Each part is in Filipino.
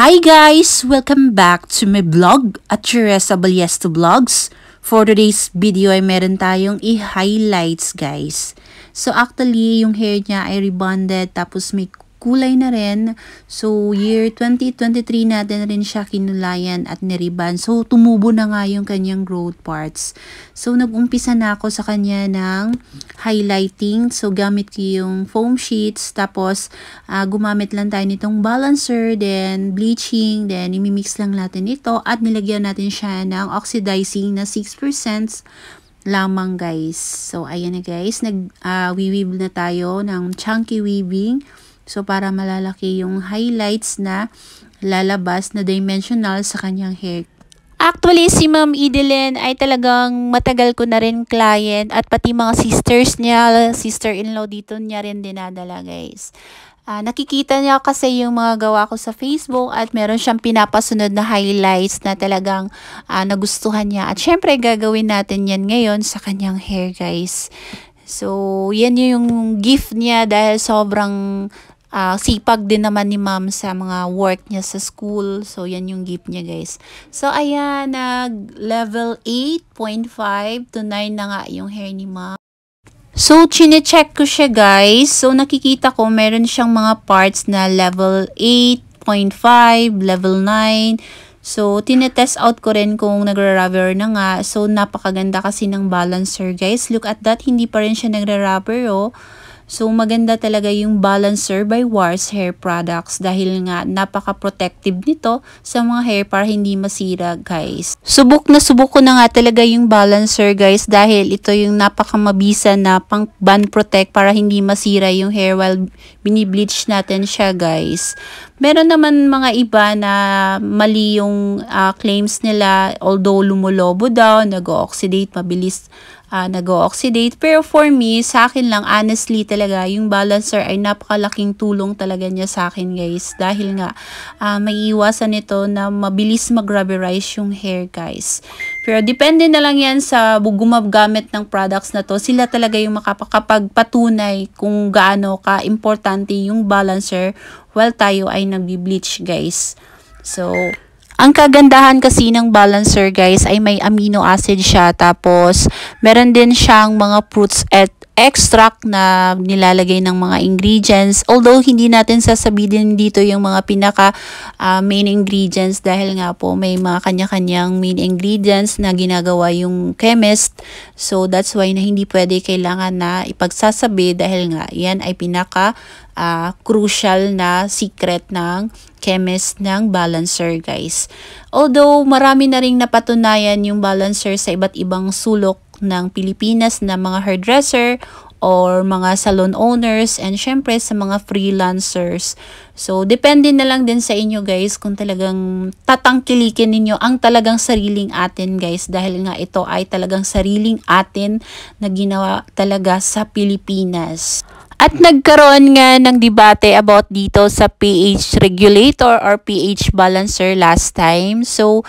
Hi guys! Welcome back to my vlog at Teresa Baliesto Vlogs. For today's video ay meron tayong i-highlights guys. So actually, yung hair niya ay rebonded tapos may kulay na rin. So, year 2023 natin rin siya kinulayan at niriban. So, tumubo na nga yung kanyang growth parts. So, nag-umpisa na ako sa kanya ng highlighting. So, gamit ko yung foam sheets. Tapos, uh, gumamit lang tayo nitong balancer, then bleaching, then imimix lang natin ito at nilagyan natin siya ng oxidizing na 6% lamang guys. So, ayan na guys. Nag-weave ah, uh, na tayo ng chunky weaving. So, para malalaki yung highlights na lalabas na dimensional sa kanyang hair Actually, si Ma'am Edeline ay talagang matagal ko na rin client at pati mga sisters niya, sister-in-law dito niya rin dinadala guys. Uh, nakikita niya kasi yung mga gawa ko sa Facebook at meron siyang pinapasunod na highlights na talagang uh, nagustuhan niya. At syempre gagawin natin yan ngayon sa kanyang hair guys. So, yan yung gift niya dahil sobrang uh, sipag din naman ni ma'am sa mga work niya sa school. So, yan yung gift niya guys. So, ayan, nag-level 8.5 to 9 na nga yung hair ni ma'am. So, chinecheck ko siya guys. So, nakikita ko meron siyang mga parts na level 8.5, level 9. So, tinetest out ko rin kung nagra-rubber na nga. So, napakaganda kasi ng balancer guys. Look at that, hindi pa rin siya nagra-rubber oh. So maganda talaga yung balancer by Wars hair products dahil nga napaka-protective nito sa mga hair para hindi masira guys. Subok na subok ko na nga talaga yung balancer guys dahil ito yung napaka-mabisa na pang band protect para hindi masira yung hair while binibleach natin siya guys. Meron naman mga iba na mali yung uh, claims nila although lumulobo daw, nag-oxidate, mabilis uh, ah, nag-oxidate. Pero for me, sa akin lang, honestly talaga, yung balancer ay napakalaking tulong talaga niya sa akin guys. Dahil nga, uh, maiiwasan ito na mabilis mag-rubberize yung hair guys. Pero depende na lang yan sa gumagamit ng products na to. Sila talaga yung makakapagpatunay kung gaano ka-importante yung balancer while tayo ay nagbi-bleach guys. So, ang kagandahan kasi ng balancer guys ay may amino acid siya tapos meron din siyang mga fruits at extract na nilalagay ng mga ingredients. Although hindi natin sasabihin dito yung mga pinaka uh, main ingredients dahil nga po may mga kanya-kanyang main ingredients na ginagawa yung chemist. So that's why na hindi pwede kailangan na ipagsasabi dahil nga yan ay pinaka uh, crucial na secret ng chemist ng balancer guys. Although marami na ring napatunayan yung balancer sa iba't ibang sulok ng Pilipinas na mga hairdresser or mga salon owners and syempre sa mga freelancers. So, depende na lang din sa inyo guys kung talagang tatangkilikin ninyo ang talagang sariling atin guys dahil nga ito ay talagang sariling atin na ginawa talaga sa Pilipinas. At nagkaroon nga ng debate about dito sa pH regulator or pH balancer last time. So,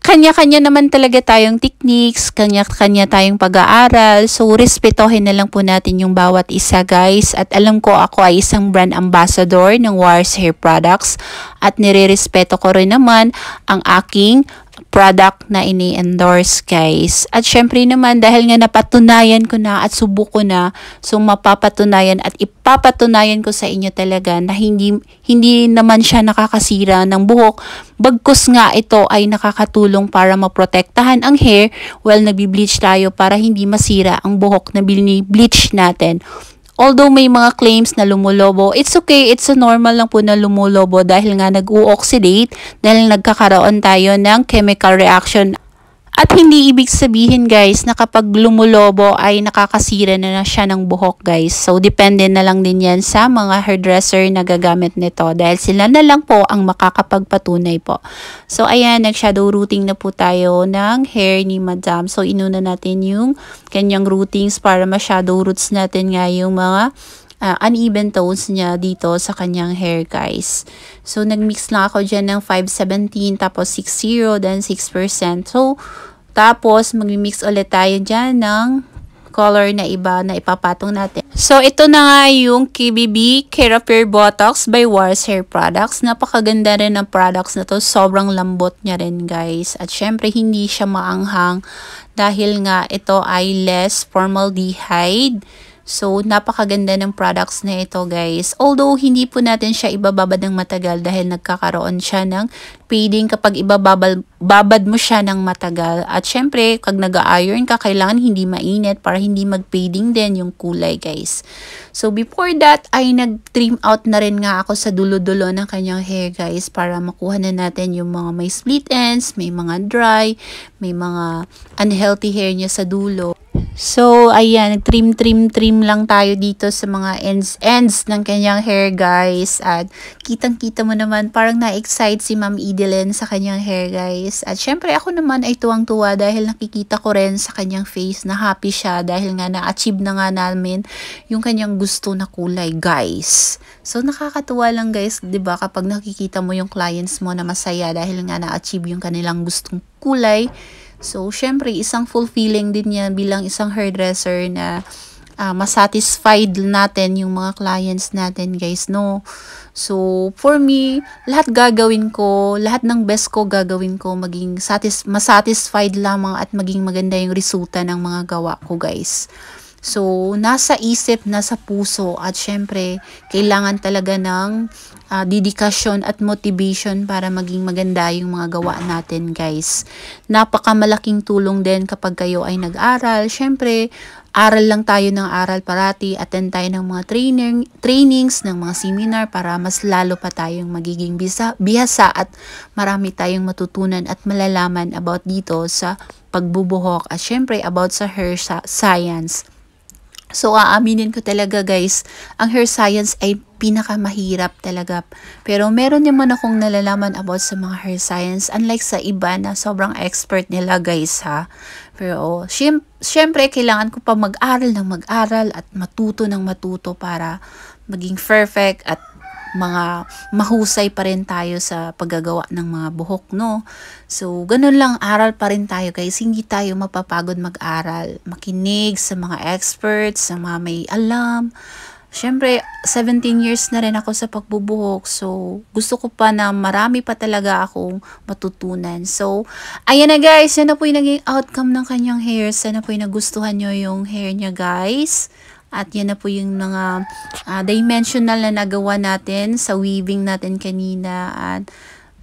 kanya-kanya naman talaga tayong techniques, kanya-kanya tayong pag-aaral. So, respetohin na lang po natin yung bawat isa guys. At alam ko ako ay isang brand ambassador ng Wars Hair Products. At nirerespeto ko rin naman ang aking product na ini-endorse guys. At syempre naman dahil nga napatunayan ko na at subok ko na, so mapapatunayan at ipapatunayan ko sa inyo talaga na hindi, hindi naman siya nakakasira ng buhok. Bagkus nga ito ay nakakatulong para maprotektahan ang hair while nagbi-bleach tayo para hindi masira ang buhok na bini-bleach natin. Although may mga claims na lumulobo, it's okay, it's a normal lang po na lumulobo dahil nga nag-oxidate dahil nagkakaroon tayo ng chemical reaction at hindi ibig sabihin guys na kapag lumulobo ay nakakasira na, na siya ng buhok guys. So depende na lang din yan sa mga hairdresser na gagamit nito dahil sila na lang po ang makakapagpatunay po. So ayan, nag-shadow rooting na po tayo ng hair ni Madam. So inuna natin yung kanyang routings para ma-shadow roots natin nga yung mga uh, uneven tones niya dito sa kanyang hair guys. So nagmix lang ako dyan ng 517 tapos 60 then 6%. So tapos, magmi-mix ulit tayo dyan ng color na iba na ipapatong natin. So, ito na nga yung KBB Carapure Botox by Wars Hair Products. Napakaganda rin ng products na to. Sobrang lambot niya rin guys. At syempre, hindi siya maanghang dahil nga ito ay less formaldehyde So, napakaganda ng products na ito guys. Although, hindi po natin siya ibababad ng matagal dahil nagkakaroon siya ng fading kapag ibababad mo siya ng matagal. At syempre, pag nag-iron ka, kailangan hindi mainit para hindi mag-fading din yung kulay guys. So, before that, ay nag-trim out na rin nga ako sa dulo-dulo ng kanyang hair guys para makuha na natin yung mga may split ends, may mga dry, may mga unhealthy hair niya sa dulo. So, ayan, trim, trim, trim lang tayo dito sa mga ends, ends ng kanyang hair, guys. At kitang-kita mo naman, parang na-excite si Ma'am Edeline sa kanyang hair, guys. At syempre, ako naman ay tuwang-tuwa dahil nakikita ko rin sa kanyang face na happy siya dahil nga na-achieve na nga namin yung kanyang gusto na kulay, guys. So, nakakatuwa lang, guys, ba diba, kapag nakikita mo yung clients mo na masaya dahil nga na-achieve yung kanilang gustong kulay, So, syempre, isang fulfilling din yan bilang isang hairdresser na uh, masatisfied natin yung mga clients natin, guys, no? So, for me, lahat gagawin ko, lahat ng best ko gagawin ko, maging satis masatisfied lamang at maging maganda yung resulta ng mga gawa ko, guys. So, nasa isip, nasa puso at syempre, kailangan talaga ng uh, dedikasyon at motivation para maging maganda yung mga gawa natin guys. Napakamalaking tulong din kapag kayo ay nag-aral. Syempre, aral lang tayo ng aral parati, attend tayo ng mga training, trainings, ng mga seminar para mas lalo pa tayong magiging bisa, bihasa at marami tayong matutunan at malalaman about dito sa pagbubuhok at syempre about sa hair science. So, aaminin ko talaga guys, ang hair science ay pinakamahirap talaga. Pero meron naman akong nalalaman about sa mga hair science. Unlike sa iba na sobrang expert nila guys ha. Pero oh, syem syempre, kailangan ko pa mag-aral ng mag-aral at matuto ng matuto para maging perfect at mga mahusay pa rin tayo sa paggagawa ng mga buhok, no? So, ganun lang, aral pa rin tayo guys. Hindi tayo mapapagod mag-aral. Makinig sa mga experts, sa mga may alam. Siyempre, 17 years na rin ako sa pagbubuhok. So, gusto ko pa na marami pa talaga akong matutunan. So, ayan na guys. Yan na po yung naging outcome ng kanyang hair. Sana po yung nagustuhan nyo yung hair niya guys. At yan na po yung mga uh, dimensional na nagawa natin sa weaving natin kanina at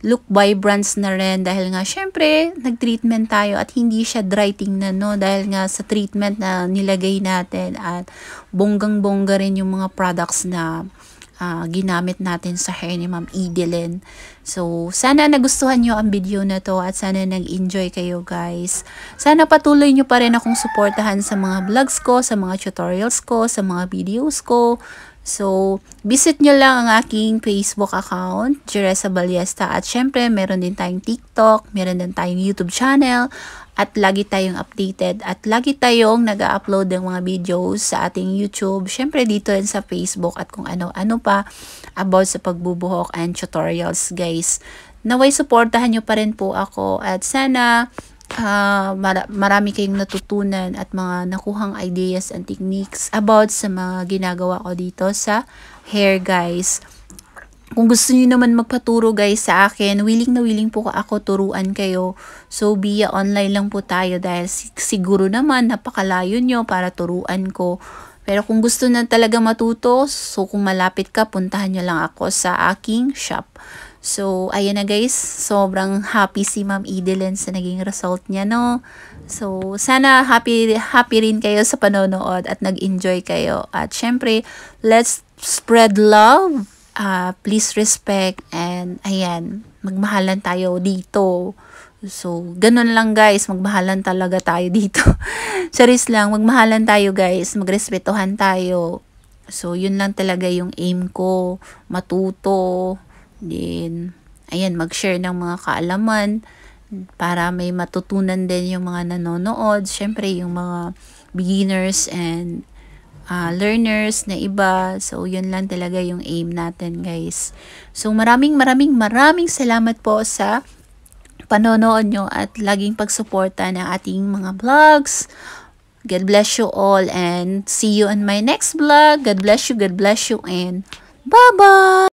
look vibrance na rin dahil nga syempre nag-treatment tayo at hindi siya dry tingnan no dahil nga sa treatment na nilagay natin at bonggang-bongga rin yung mga products na uh, ginamit natin sa hair ni Ma'am Edeline. So, sana nagustuhan nyo ang video na to at sana nag-enjoy kayo guys. Sana patuloy nyo pa rin akong suportahan sa mga vlogs ko, sa mga tutorials ko, sa mga videos ko. So, visit nyo lang ang aking Facebook account, Jeresa Baliesta. At syempre, meron din tayong TikTok, meron din tayong YouTube channel, at lagi tayong updated at lagi tayong nag upload ng mga videos sa ating YouTube, syempre dito and sa Facebook at kung ano-ano pa about sa pagbubuhok and tutorials guys. Naway supportahan nyo pa rin po ako at sana uh, ah, mar marami kayong natutunan at mga nakuhang ideas and techniques about sa mga ginagawa ko dito sa hair guys. Kung gusto niyo naman magpaturo guys sa akin, willing na willing po ako turuan kayo. So via online lang po tayo dahil siguro naman napakalayo nyo para turuan ko. Pero kung gusto na talaga matuto, so kung malapit ka, puntahan nyo lang ako sa aking shop. So, ayan na guys, sobrang happy si Ma'am Edelyn sa naging result niya, no? So, sana happy, happy rin kayo sa panonood at nag-enjoy kayo. At syempre, let's spread love uh, please respect and ayan, magmahalan tayo dito. So, ganun lang guys, magmahalan talaga tayo dito. Charis lang, magmahalan tayo guys, magrespetuhan tayo. So, yun lang talaga yung aim ko, matuto, then, ayan, mag-share ng mga kaalaman para may matutunan din yung mga nanonood, syempre yung mga beginners and uh, learners na iba. So, yun lang talaga yung aim natin, guys. So, maraming maraming maraming salamat po sa panonood nyo at laging pagsuporta ng ating mga vlogs. God bless you all and see you on my next vlog. God bless you, God bless you and bye-bye!